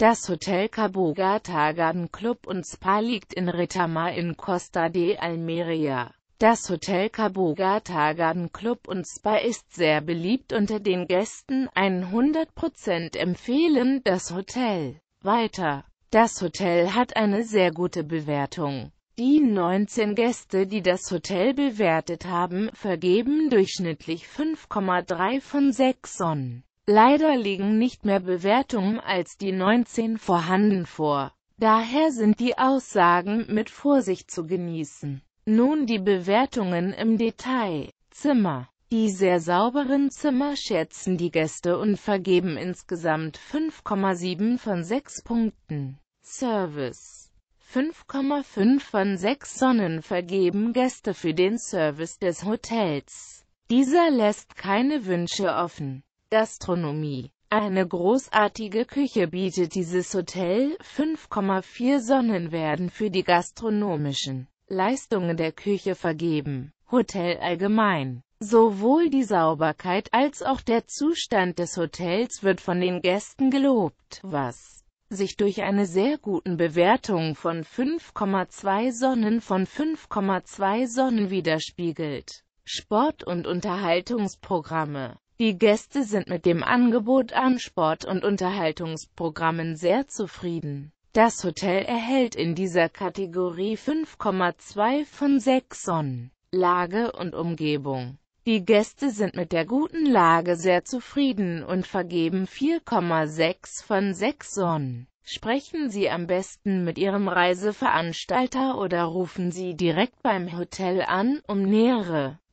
Das Hotel Cabogata Garden Club und Spa liegt in Retama in Costa de Almeria. Das Hotel Cabogata Garden Club und Spa ist sehr beliebt unter den Gästen, 100% empfehlen das Hotel. Weiter. Das Hotel hat eine sehr gute Bewertung. Die 19 Gäste, die das Hotel bewertet haben, vergeben durchschnittlich 5,3 von 6 Sonnen. Leider liegen nicht mehr Bewertungen als die 19 vorhanden vor. Daher sind die Aussagen mit Vorsicht zu genießen. Nun die Bewertungen im Detail. Zimmer. Die sehr sauberen Zimmer schätzen die Gäste und vergeben insgesamt 5,7 von 6 Punkten. Service. 5,5 von 6 Sonnen vergeben Gäste für den Service des Hotels. Dieser lässt keine Wünsche offen. Gastronomie eine großartige Küche bietet dieses Hotel, 5,4 Sonnen werden für die gastronomischen Leistungen der Küche vergeben. Hotel allgemein. Sowohl die Sauberkeit als auch der Zustand des Hotels wird von den Gästen gelobt, was sich durch eine sehr guten Bewertung von 5,2 Sonnen von 5,2 Sonnen widerspiegelt. Sport- und Unterhaltungsprogramme die Gäste sind mit dem Angebot an Sport- und Unterhaltungsprogrammen sehr zufrieden. Das Hotel erhält in dieser Kategorie 5,2 von 6 Sonnen. Lage und Umgebung. Die Gäste sind mit der guten Lage sehr zufrieden und vergeben 4,6 von 6 Sonnen. Sprechen Sie am besten mit Ihrem Reiseveranstalter oder rufen Sie direkt beim Hotel an, um nähere